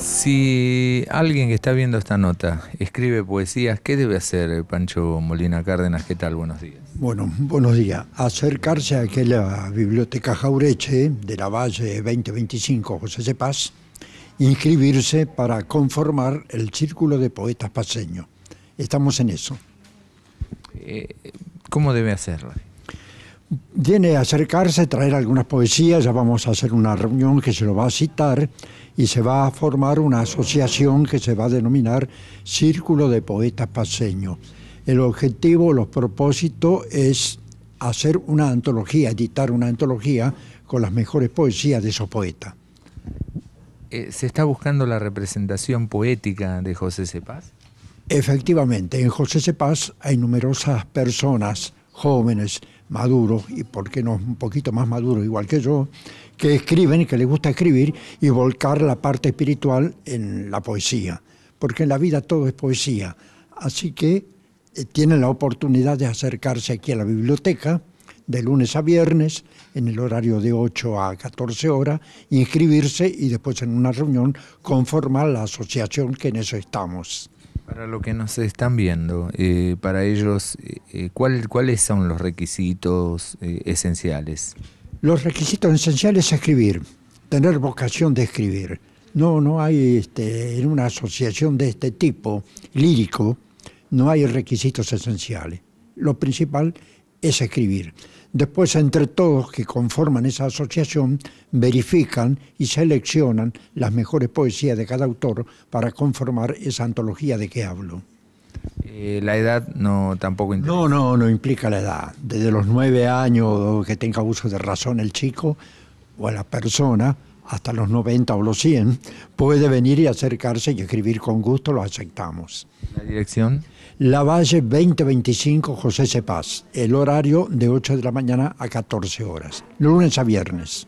Si alguien que está viendo esta nota escribe poesías, ¿qué debe hacer Pancho Molina Cárdenas? ¿Qué tal? Buenos días. Bueno, buenos días. Acercarse a aquella biblioteca jaureche de la Valle 2025 José de Paz, inscribirse para conformar el Círculo de Poetas Paseños. Estamos en eso. Eh, ¿Cómo debe hacerlo? viene a acercarse, traer algunas poesías, ya vamos a hacer una reunión que se lo va a citar y se va a formar una asociación que se va a denominar Círculo de Poetas Paseños. El objetivo, los propósitos es hacer una antología, editar una antología con las mejores poesías de esos poetas. Eh, ¿Se está buscando la representación poética de José sepaz Efectivamente, en José Cepaz hay numerosas personas jóvenes, Maduro, y por qué no un poquito más maduro igual que yo, que escriben, y que les gusta escribir, y volcar la parte espiritual en la poesía, porque en la vida todo es poesía. Así que eh, tienen la oportunidad de acercarse aquí a la biblioteca de lunes a viernes, en el horario de 8 a 14 horas, inscribirse y después en una reunión conformar la asociación que en eso estamos. Para lo que nos están viendo, eh, para ellos, eh, eh, ¿cuáles son los requisitos esenciales? Los requisitos esenciales es escribir, tener vocación de escribir. No, no hay este, en una asociación de este tipo, lírico, no hay requisitos esenciales. Lo principal es escribir. Después, entre todos que conforman esa asociación, verifican y seleccionan las mejores poesías de cada autor para conformar esa antología de que hablo. Eh, la edad no tampoco implica. No, no, no implica la edad. Desde los nueve años que tenga uso de razón el chico o la persona, hasta los 90 o los 100, puede venir y acercarse y escribir con gusto, lo aceptamos. ¿La dirección? La Valle 2025 José Cepaz, el horario de 8 de la mañana a 14 horas, lunes a viernes.